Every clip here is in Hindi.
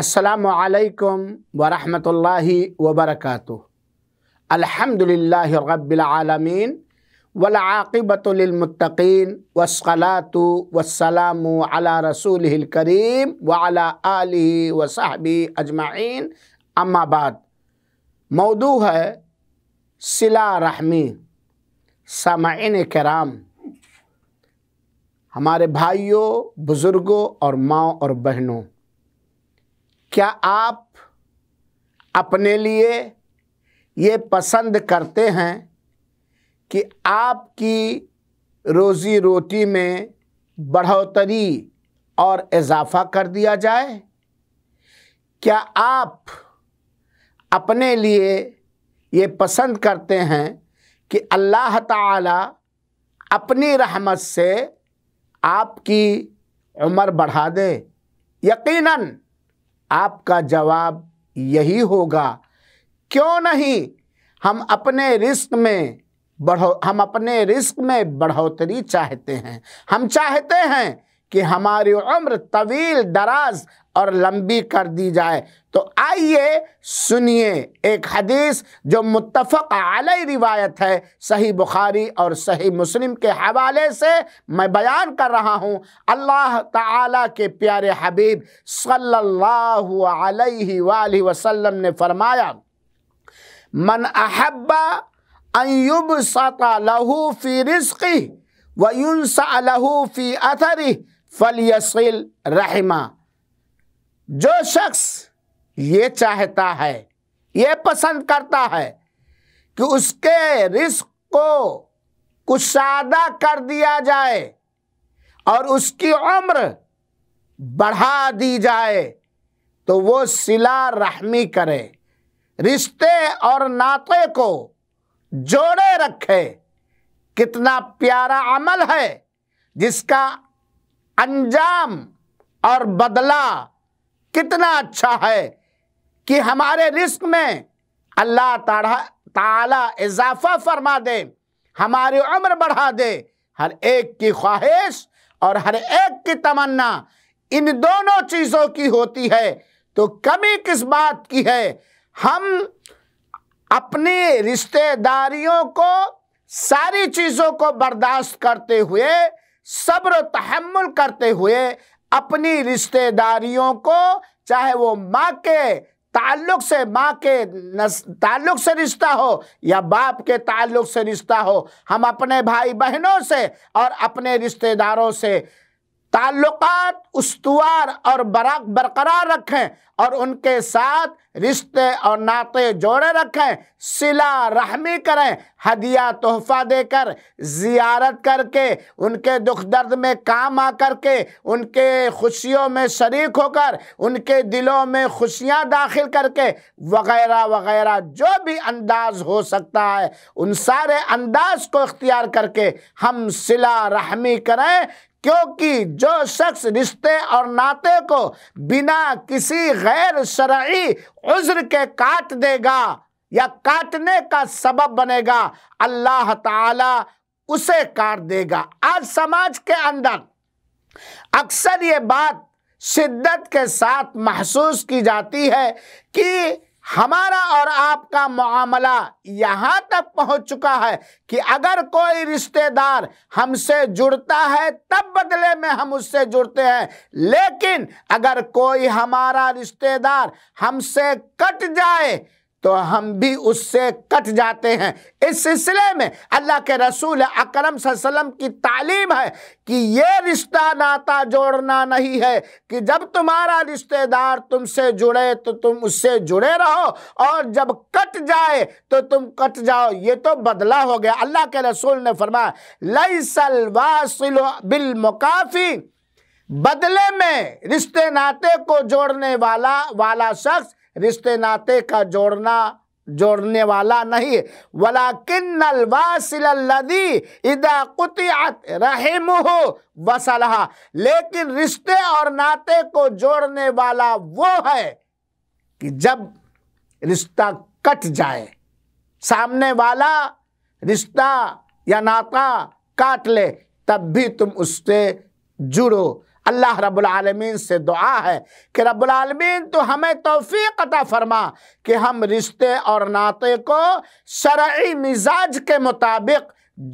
असलकम वरहमल वबरक अल्हम्दुलिल्लाहि रब्बिलआलमीन वलाक़िबतुलमतकीन वसलाम अला रसूल करीम वाला आलि वसाहबी अजमाइन अम्माबाद मौदू है सिला रहमी सामाइन कराम हमारे भाइयों बुज़ुर्गों और माओ और बहनों क्या आप अपने लिए ये पसंद करते हैं कि आपकी रोज़ी रोटी में बढ़ोतरी और इजाफा कर दिया जाए क्या आप अपने लिए ये पसंद करते हैं कि अल्लाह ताला अपनी रहमत से आपकी उम्र बढ़ा दे यकीनन आपका जवाब यही होगा क्यों नहीं हम अपने रिस्क में बढ़ो हम अपने रिस्क में बढ़ोतरी चाहते हैं हम चाहते हैं कि हमारी उम्र तवील दराज और लंबी कर दी जाए तो आइए सुनिए एक हदीस जो मुतफ़ आलई रिवायत है सही बुखारी और सही मुस्लिम के हवाले से मैं बयान कर रहा हूँ अल्लाह ताला के प्यारे हबीब सल्लल्लाहु अलैहि वसल्लम ने फरमाया मन अहब्बा अयुब सता लहू फ़ी रिस्की वयुन सा लहू फ़ी अथरी फल रहमा जो शख्स ये चाहता है ये पसंद करता है कि उसके रिस्क को कुशादा कर दिया जाए और उसकी उम्र बढ़ा दी जाए तो वो सिला रहमी करे रिश्ते और नाते को जोड़े रखे कितना प्यारा अमल है जिसका अंजाम और बदला कितना अच्छा है कि हमारे रिस्क में अल्लाह ताला इजाफा फरमा दे हमारी उम्र बढ़ा दे हर एक की ख्वाहिश और हर एक की तमन्ना इन दोनों चीज़ों की होती है तो कमी किस बात की है हम अपनी रिश्तेदारियों को सारी चीज़ों को बर्दाश्त करते हुए सब्र तहमुल करते हुए अपनी रिश्तेदारियों को चाहे वो माँ के ताल्लुक से माँ के ताल्लुक से रिश्ता हो या बाप के ताल्लुक से रिश्ता हो हम अपने भाई बहनों से और अपने रिश्तेदारों से ताल्लुकात उसवार और बराक बरकरार रखें और उनके साथ रिश्ते और नाते जोड़े रखें सिला रहमी करें हदिया तोहफा देकर ज़ियारत करके उनके दुख दर्द में काम आ करके उनके खुशियों में शरीक होकर उनके दिलों में खुशियां दाखिल करके वगैरह वगैरह जो भी अंदाज हो सकता है उन सारे अंदाज को इख्तियार करके हम सिला रहमी करें क्योंकि जो शख्स रिश्ते और नाते को बिना किसी गैर शरई उज्र के काट देगा या काटने का सबब बनेगा अल्लाह ताला उसे काट देगा आज समाज के अंदर अक्सर ये बात शिद्दत के साथ महसूस की जाती है कि हमारा और आपका मामला यहाँ तक पहुँच चुका है कि अगर कोई रिश्तेदार हमसे जुड़ता है तब बदले में हम उससे जुड़ते हैं लेकिन अगर कोई हमारा रिश्तेदार हमसे कट जाए तो हम भी उससे कट जाते हैं इस सिलसिले में अल्लाह के रसूल अकरम सल्लम की तालीम है कि ये रिश्ता नाता जोड़ना नहीं है कि जब तुम्हारा रिश्तेदार तुमसे जुड़े तो तुम उससे जुड़े रहो और जब कट जाए तो तुम कट जाओ ये तो बदला हो गया अल्लाह के रसूल ने फरमाया लई सलवासिल बिल मुकाफी बदले में रिश्ते नाते को जोड़ने वाला वाला शख्स रिश्ते नाते का जोड़ना जोड़ने वाला नहीं वलाकिन वासिलदी इदा कुतियात रहम वसलहा लेकिन रिश्ते और नाते को जोड़ने वाला वो है कि जब रिश्ता कट जाए सामने वाला रिश्ता या नाता काट ले तब भी तुम उससे जुड़ो अल्लाह रब्लमीन से दुआ है कि रबालमीन तो हमें तोफ़ी अता फरमा कि हम रिश्ते और नाते को शर्य मिजाज के मुताबिक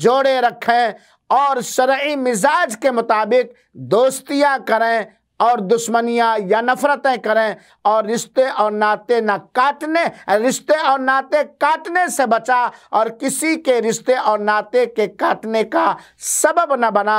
जोड़े रखें और शर्य मिजाज के मुताबिक दोस्तियाँ करें और दुश्मनियाँ या नफ़रतें करें और रिश्ते और नाते ना काटने रिश्ते और नाते काटने से बचा और किसी के रिश्ते और नाते के काटने का सबब न बना